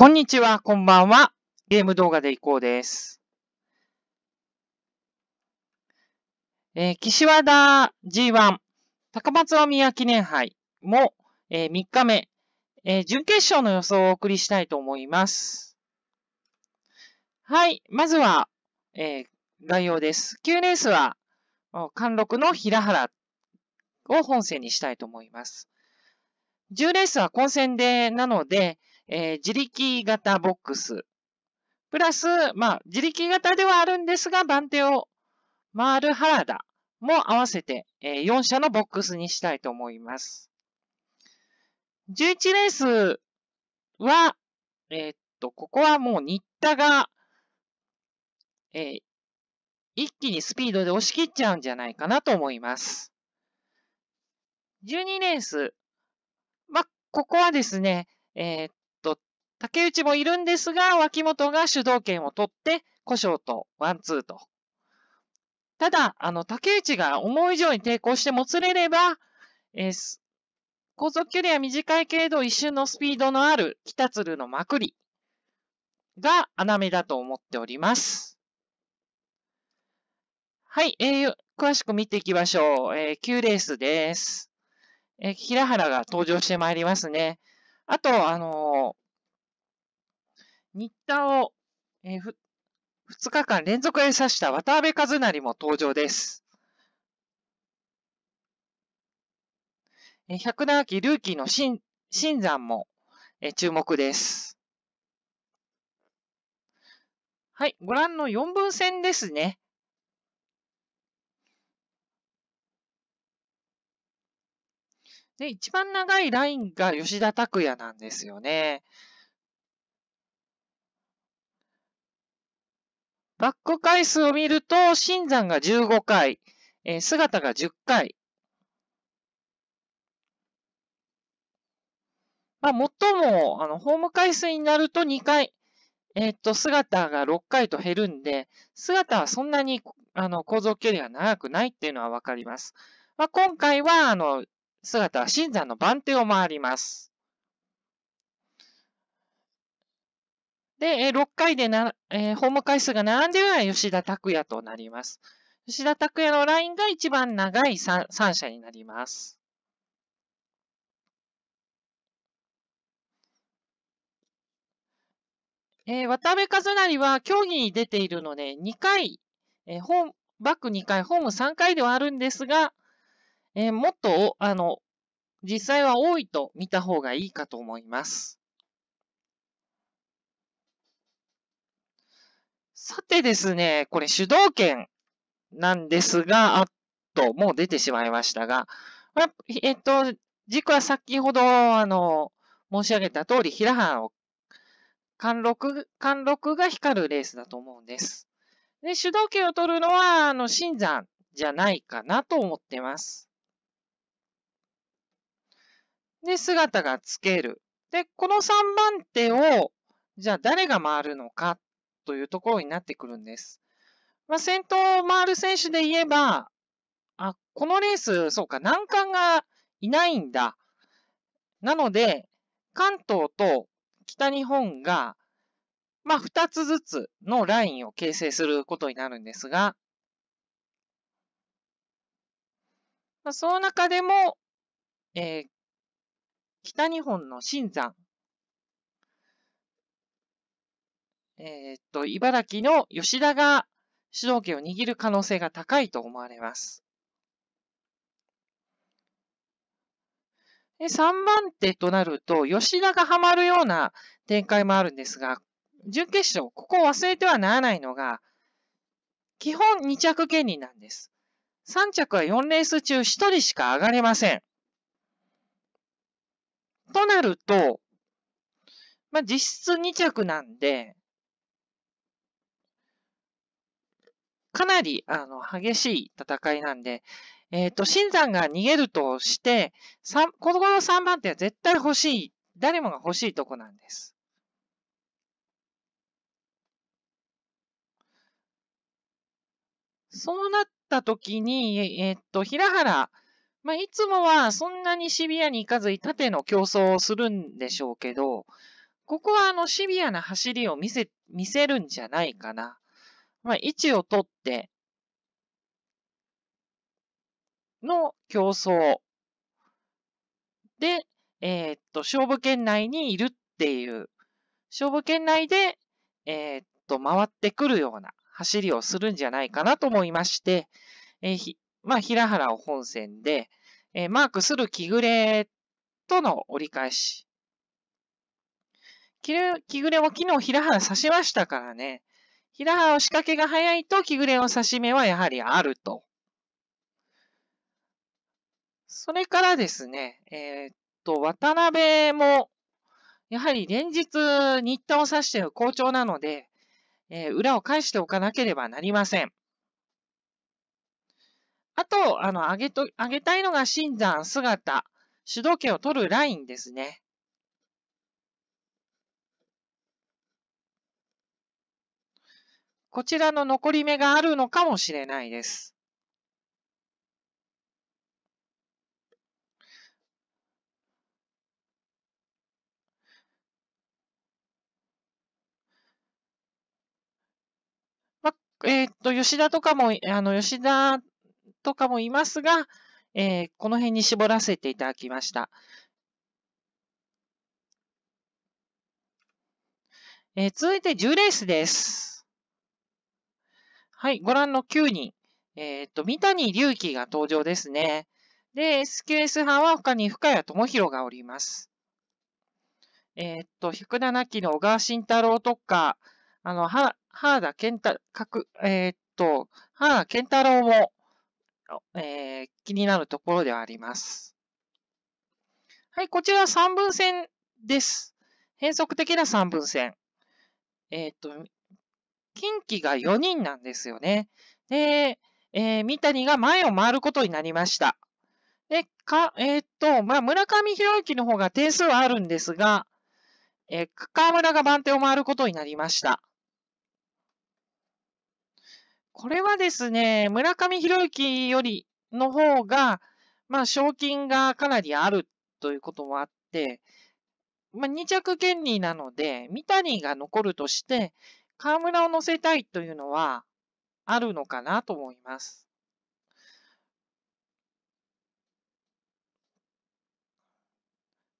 こんにちは、こんばんは。ゲーム動画でいこうです。えー、岸和田 G1 高松宮記念杯も、えー、3日目、えー、準決勝の予想をお送りしたいと思います。はい、まずは、え概要です。9レースは、貫禄の平原を本戦にしたいと思います。10レースは混戦で、なので、えー、自力型ボックス。プラス、まあ、自力型ではあるんですが、番手を回る原田も合わせて、えー、4社のボックスにしたいと思います。11レースは、えー、っと、ここはもう新田が、えー、一気にスピードで押し切っちゃうんじゃないかなと思います。12レース。まあ、ここはですね、えー、竹内もいるんですが、脇本が主導権を取って、故障とワンツーと。ただ、あの、竹内が思う以上に抵抗してもつれれば、えー、航続距離は短いけれど、一瞬のスピードのある北鶴のまくりが穴目だと思っております。はい、えー、詳しく見ていきましょう。えー、9レースです。えー、平原が登場してまいりますね。あと、あの新田を、えー、2日間連続で刺した渡辺和成も登場です。え百107期ルーキーの新新山も、え注目です。はい、ご覧の4分線ですね。で、一番長いラインが吉田拓也なんですよね。バック回数を見ると、新山が15回、えー、姿が10回。まあ、最も、あの、ホーム回数になると2回、えっ、と、姿が6回と減るんで、姿はそんなに、あの、構造距離が長くないっていうのはわかります。まあ、今回は、あの、姿は新山の番手を回ります。で、6回でな、えー、ホーム回数が並んでるのは吉田拓也となります。吉田拓也のラインが一番長い 3, 3になります。えー、渡辺和成は競技に出ているので、2回、えー、ホーム、バック2回、ホーム3回ではあるんですが、えー、もっと、あの、実際は多いと見た方がいいかと思います。さてですね、これ主導権なんですが、あっと、もう出てしまいましたが、えっと、軸は先ほど、あの、申し上げた通り、平原を、貫禄、貫禄が光るレースだと思うんです。で、主導権を取るのは、あの、新山じゃないかなと思ってます。で、姿がつける。で、この3番手を、じゃあ誰が回るのかっというところになってくるんです。まあ、先頭を回る選手で言えば、あ、このレース、そうか、難関がいないんだ。なので、関東と北日本が、まあ、2つずつのラインを形成することになるんですが、まあ、その中でも、えー、北日本の新山えー、っと、茨城の吉田が主導権を握る可能性が高いと思われます。で3番手となると、吉田がハマるような展開もあるんですが、準決勝、ここを忘れてはならないのが、基本2着権利なんです。3着は4レース中1人しか上がれません。となると、まあ、実質2着なんで、かなり、あの、激しい戦いなんで、えっ、ー、と、新山が逃げるとして、この3番手は絶対欲しい、誰もが欲しいとこなんです。そうなった時に、えっ、ー、と、平原、まあ、いつもはそんなにシビアに行かず縦の競争をするんでしょうけど、ここはあのシビアな走りを見せ、見せるんじゃないかな。まあ、位置をとっての競争で、えー、っと、勝負圏内にいるっていう、勝負圏内で、えー、っと、回ってくるような走りをするんじゃないかなと思いまして、えー、ひまあ、平原を本戦で、えマークする木暮れとの折り返し。木暮れを昨日平原指しましたからね、平原を仕掛けが早いと、木暮れの指し目はやはりあると。それからですね、えー、っと、渡辺も、やはり連日、新田を指してる好調なので、えー、裏を返しておかなければなりません。あと、あの、上げと、上げたいのが新山、姿、主導権を取るラインですね。こちらの残り目があるのかもしれないです。ま、えっ、と、吉田とかも、あの、吉田とかもいますが、えー、この辺に絞らせていただきました。えー、続いて10レースです。はい、ご覧の9人。えー、っと、三谷隆起が登場ですね。で、SQS 派は他に深谷智弘がおります。えー、っと、107期の小川慎太郎とか、あの、は、原田健太、かく、えー、っと、原田健太郎も、えー、気になるところではあります。はい、こちら3分線です。変則的な3分線。えっと、近畿が4人なんですよね。で、えー、三谷が前を回ることになりました。で、か、えー、っと、まあ、村上博之の方が点数はあるんですが、えー、河村が番手を回ることになりました。これはですね、村上博之よりの方が、まあ、賞金がかなりあるということもあって、まあ、2着権利なので、三谷が残るとして、河村を乗せたいというのはあるのかなと思います。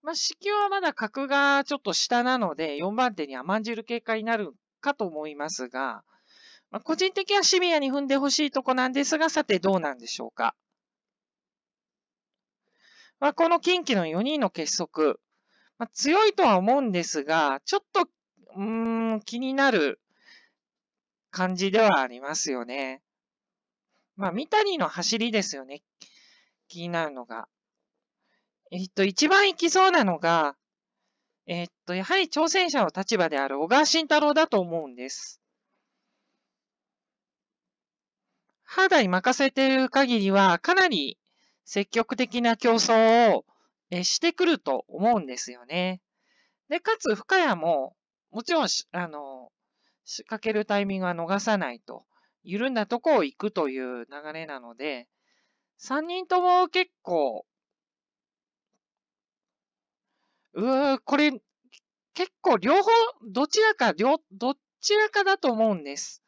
まあ、子はまだ角がちょっと下なので、4番手に甘んじる結果になるかと思いますが、まあ、個人的にはシビアに踏んでほしいとこなんですが、さてどうなんでしょうか。まあ、この近畿の4人の結束、まあ、強いとは思うんですが、ちょっと、うん、気になる感じではありますよね。まあ、三谷の走りですよね。気になるのが。えっと、一番行きそうなのが、えっと、やはり挑戦者の立場である小川慎太郎だと思うんです。肌に任せている限りは、かなり積極的な競争をしてくると思うんですよね。で、かつ、深谷も、もちろん、あの、仕掛けるタイミングは逃さないと。緩んだとこを行くという流れなので、3人とも結構、うー、これ、結構両方、どちらか、両、どちらかだと思うんです。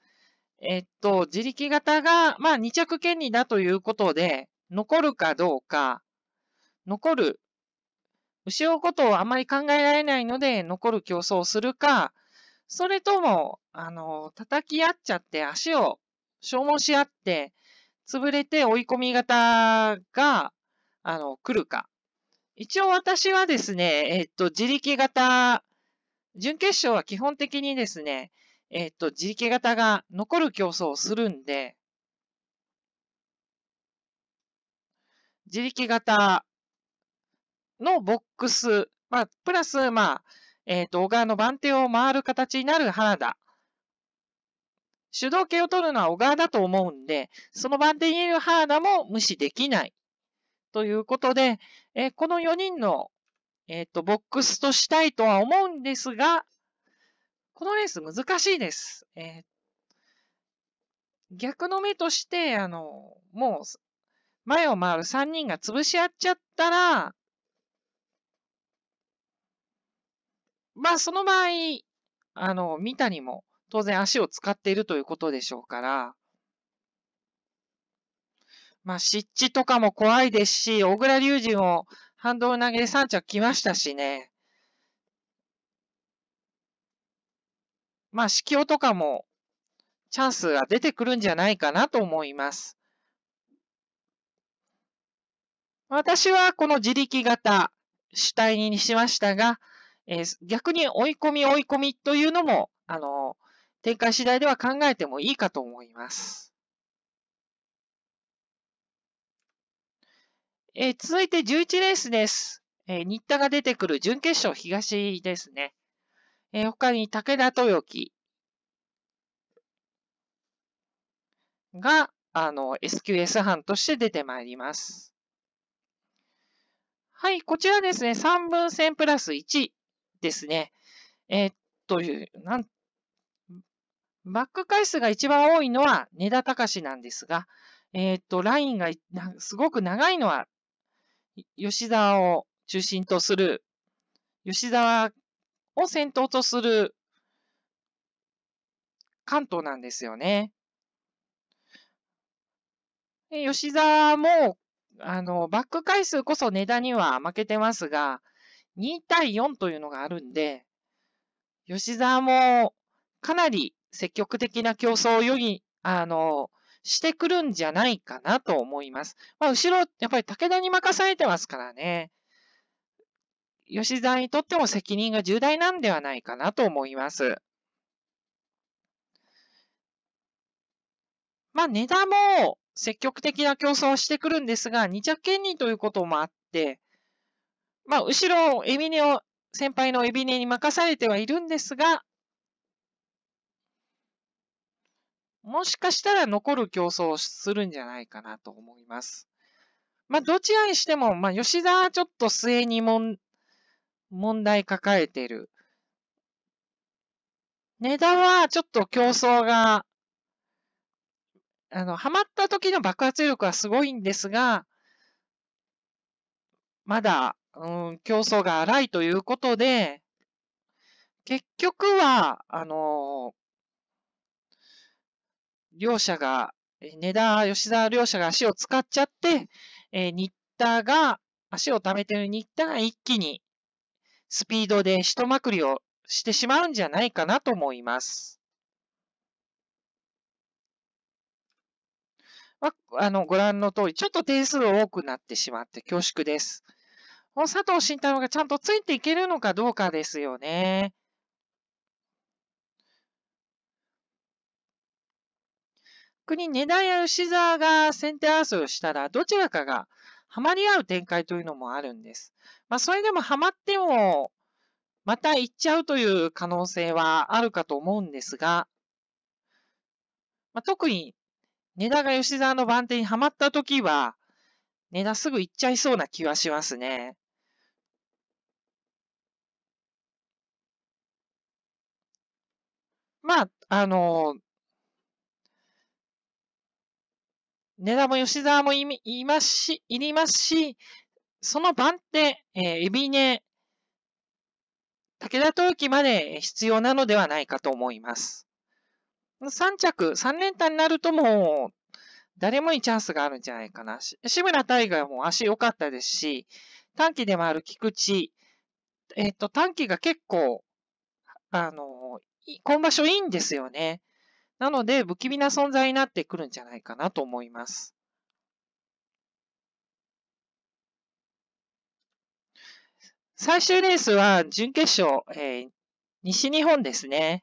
えっと、自力型が、まあ、2着権利だということで、残るかどうか、残る、後ろことをあまり考えられないので、残る競争をするか、それとも、あの、叩き合っちゃって足を消耗し合って、潰れて追い込み型が、あの、来るか。一応私はですね、えっと、自力型、準決勝は基本的にですね、えっと、自力型が残る競争をするんで、自力型のボックス、まあ、プラス、まあ、えっ、と、小川の番手を回る形になる原田主導権を取るのは小川だと思うんで、そのバンデえエル・ハーナも無視できない。ということで、えー、この4人の、えっ、ー、と、ボックスとしたいとは思うんですが、このレース難しいです。えー、逆の目として、あの、もう、前を回る3人が潰し合っちゃったら、まあ、その場合、あの、三谷も、当然足を使っているということでしょうから、まあ、湿地とかも怖いですし、小倉隆二もハンドル投げで3着来ましたしね。まあ、死境とかもチャンスが出てくるんじゃないかなと思います。私はこの自力型主体にしましたが、えー、逆に追い込み追い込みというのも、あの、展開次第では考えてもいいかと思います。えー、続いて11レースです。えー、新田が出てくる準決勝東ですね。えー、他に武田豊樹が、あの、SQS 班として出てまいります。はい、こちらですね、3分線プラス1ですね。えー、という、なんバック回数が一番多いのは根田隆なんですが、えー、っと、ラインがすごく長いのは、吉沢を中心とする、吉沢を先頭とする関東なんですよね。吉沢も、あの、バック回数こそ値段には負けてますが、2対4というのがあるんで、吉沢もかなり積極的な競争をよぎ、あの、してくるんじゃないかなと思います。まあ、後ろ、やっぱり武田に任されてますからね。吉沢にとっても責任が重大なんではないかなと思います。まあ、値段も積極的な競争をしてくるんですが、二着権利ということもあって、まあ、後ろ、エビネを、先輩のエビネに任されてはいるんですが、もしかしたら残る競争をするんじゃないかなと思います。まあ、どちらにしても、まあ、吉田はちょっと末にもん問題抱えてる。値段はちょっと競争が、あの、ハマった時の爆発力はすごいんですが、まだ、うん、競争が荒いということで、結局は、あの両者が、値段、吉沢両者が足を使っちゃって、えー、ッタが、足を溜めてるニッタが一気にスピードで人まくりをしてしまうんじゃないかなと思います。まあ、の、ご覧の通り、ちょっと点数多くなってしまって恐縮です。この佐藤慎太郎がちゃんとついていけるのかどうかですよね。逆に値段や牛沢が先手争いをしたら、どちらかがハマり合う展開というのもあるんです。まあ、それでもハマっても、また行っちゃうという可能性はあるかと思うんですが、まあ、特に、値段が吉沢の番手にはまった時は、値段すぐ行っちゃいそうな気はしますね。まあ、あの根田も吉沢もいいますし、いりますし、その番手、えー、エビネ、武田投機まで必要なのではないかと思います。3着、3連単になるともう、誰もにチャンスがあるんじゃないかな。志村大河も足良かったですし、短期でもある菊池、えっ、と、短期が結構、あの、今場所いいんですよね。なので、不気味な存在になってくるんじゃないかなと思います。最終レースは準決勝、えー、西日本ですね。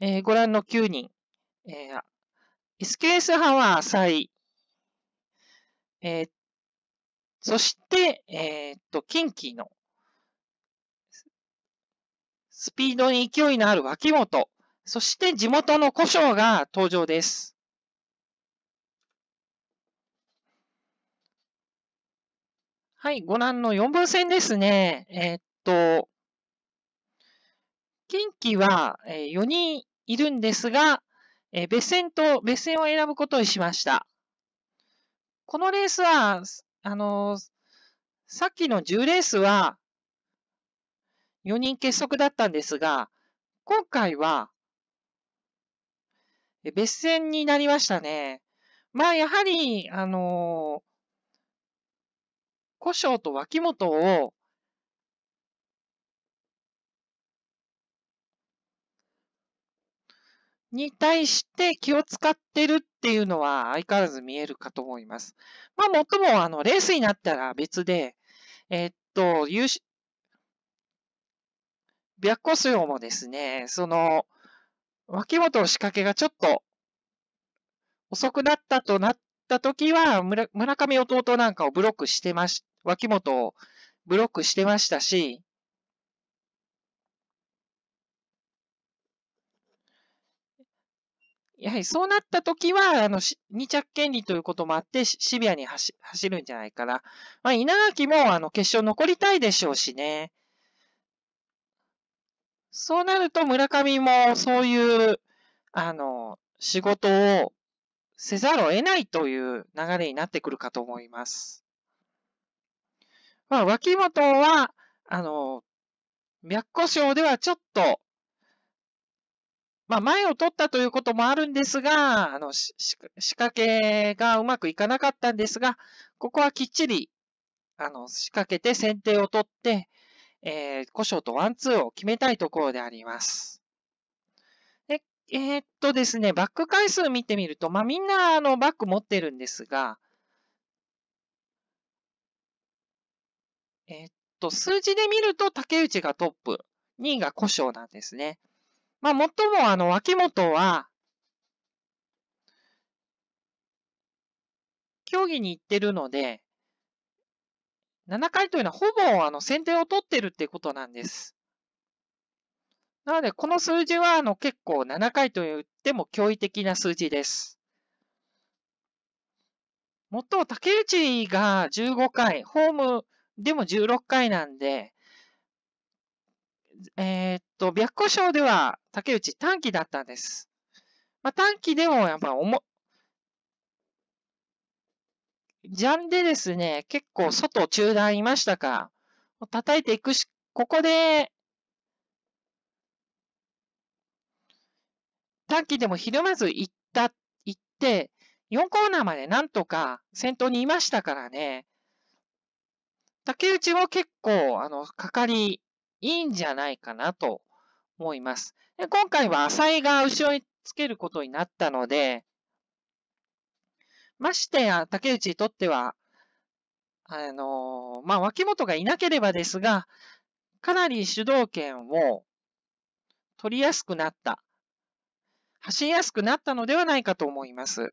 えー、ご覧の9人。えー、SKS 派は浅井。えー、そして、えー、っと、近畿のスピードに勢いのある脇本、そして地元の古性が登場です。はい、ご覧の4分線ですね。えー、っと、近畿は4人いるんですが、別線と別線を選ぶことにしました。このレースは、あの、さっきの10レースは、4人結束だったんですが、今回は別戦になりましたね。まあ、やはり、あのー、古生と脇本を、に対して気を使ってるっていうのは相変わらず見えるかと思います。まあ、もっとも、あの、レースになったら別で、えー、っと、優白虎賞もですね、その、脇本の仕掛けがちょっと遅くなったとなった時は村、村上弟なんかをブロックしてまし、脇本をブロックしてましたし、やはりそうなった時は、あの、2着権利ということもあって、シビアに走るんじゃないかな。まあ、稲垣も、あの、決勝残りたいでしょうしね。そうなると村上もそういう、あの、仕事をせざるを得ないという流れになってくるかと思います。まあ、脇本は、あの、白虎賞ではちょっと、まあ、前を取ったということもあるんですが、あの、仕掛けがうまくいかなかったんですが、ここはきっちり、あの、仕掛けて先手を取って、えー、障とワンツーを決めたいところであります。で、えー、っとですね、バック回数見てみると、まあ、みんなあのバック持ってるんですが、えー、っと、数字で見ると竹内がトップ、2位が故障なんですね。まあ、最もあの、脇本は、競技に行ってるので、7回というのはほぼあの先手を取ってるってことなんです。なので、この数字はあの結構7回と言っても驚異的な数字です。もっと竹内が15回、ホームでも16回なんで、えー、っと、白虎賞では竹内短期だったんです。まあ、短期でもやっぱ重ジャンでですね、結構外中段いましたか叩いていくし、ここで、短期でもひるまず行った、行って、4コーナーまでなんとか先頭にいましたからね、竹内も結構、あの、かかりいいんじゃないかなと思います。で今回は浅井が後ろにつけることになったので、ましてや、竹内にとっては、あのまあ、脇本がいなければですが、かなり主導権を取りやすくなった、走りやすくなったのではないかと思います。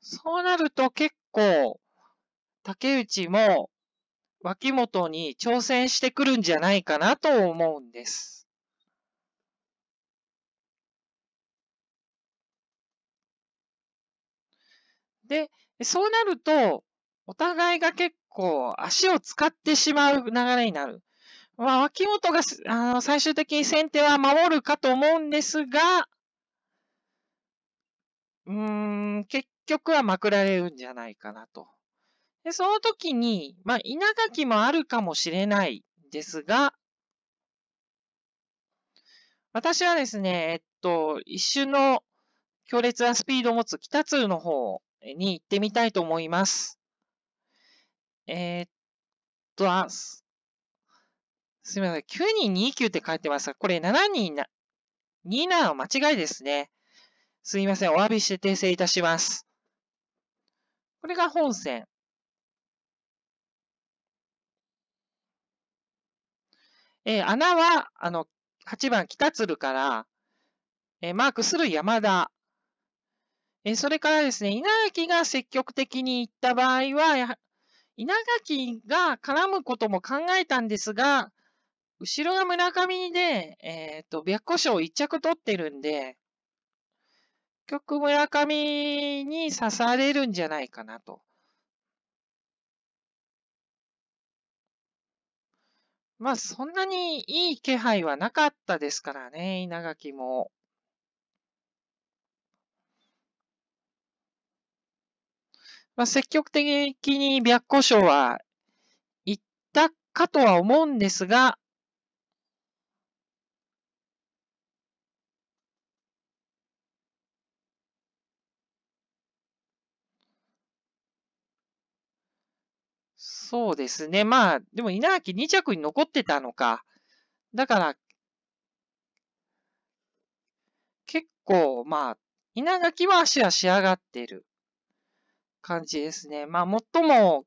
そうなると結構、竹内も脇本に挑戦してくるんじゃないかなと思うんです。で、そうなると、お互いが結構足を使ってしまう流れになる。まあ、脇本があの最終的に先手は守るかと思うんですが、うーん、結局はまくられるんじゃないかなと。で、その時に、まあ、稲垣もあるかもしれないですが、私はですね、えっと、一瞬の強烈なスピードを持つ北通の方をに行ってみたいと思います。えー、っと、あ、すみません。9229って書いてますが、これ7 2 27は間違いですね。すみません。お詫びして訂正いたします。これが本線。えー、穴は、あの、8番北鶴から、えー、マークする山田。えそれからですね、稲垣が積極的に行った場合は、稲垣が絡むことも考えたんですが、後ろが村上で、えっ、ー、と、白虎賞一着取ってるんで、結局村上に刺されるんじゃないかなと。まあ、そんなにいい気配はなかったですからね、稲垣も。まあ、積極的に白虎椒はいったかとは思うんですが、そうですね。まあ、でも稲垣2着に残ってたのか。だから、結構、まあ、稲垣は足は仕上がってる。感じですね。まあ、最も、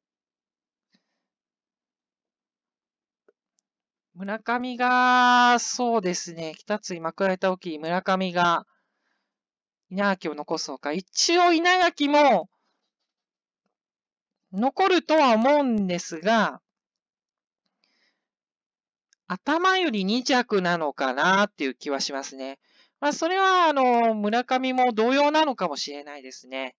村上が、そうですね、北津今えた沖、村上が、稲垣を残すのか。一応稲垣も、残るとは思うんですが、頭より2着なのかなっていう気はしますね。まあ、それは、あの、村上も同様なのかもしれないですね。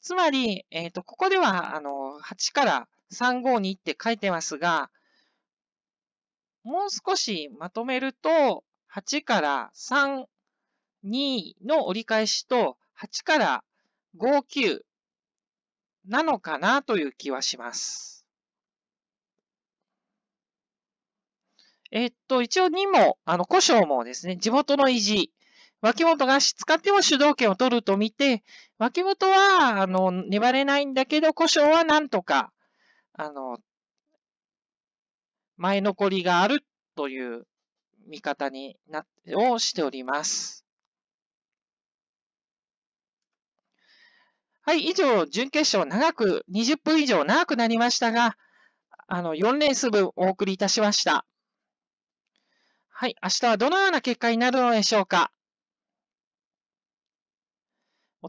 つまり、えっ、ー、と、ここでは、あの、8から352って書いてますが、もう少しまとめると、8から32の折り返しと、8から59なのかなという気はします。えっと、一応2も、あの、故障もですね、地元の維持脇本が使っても主導権を取ると見て、脇本は、あの、粘れないんだけど、故障はなんとか、あの、前残りがあるという見方にな、をしております。はい、以上、準決勝長く、20分以上長くなりましたが、あの、4レース分お送りいたしました。はい、明日はどのような結果になるのでしょうか。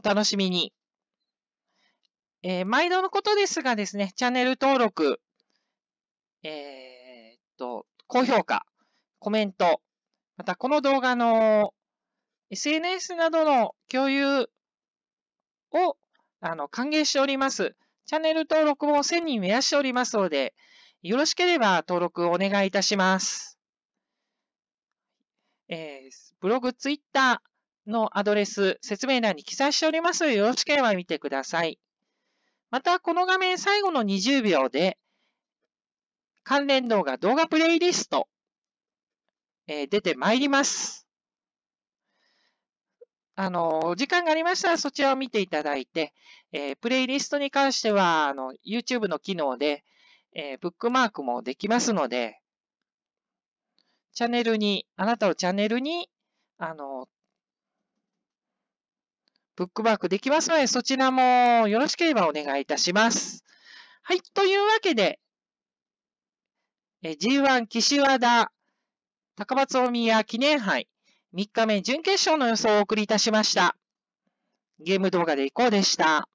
お楽しみに。えー、毎度のことですがですね、チャンネル登録、えー、っと、高評価、コメント、またこの動画の SNS などの共有をあの歓迎しております。チャンネル登録も1000人増やしておりますので、よろしければ登録をお願いいたします。えー、ブログ、ツイッター、のアドレス、説明欄に記載しておりますので、よろしければ見てください。また、この画面最後の20秒で、関連動画、動画プレイリスト、えー、出てまいります。あの、時間がありましたらそちらを見ていただいて、えー、プレイリストに関しては、あの、YouTube の機能で、えー、ブックマークもできますので、チャンネルに、あなたのチャンネルに、あの、ブックマークできますので、そちらもよろしければお願いいたします。はい。というわけで、G1 岸和田高松宮記念杯3日目準決勝の予想をお送りいたしました。ゲーム動画でいこうでした。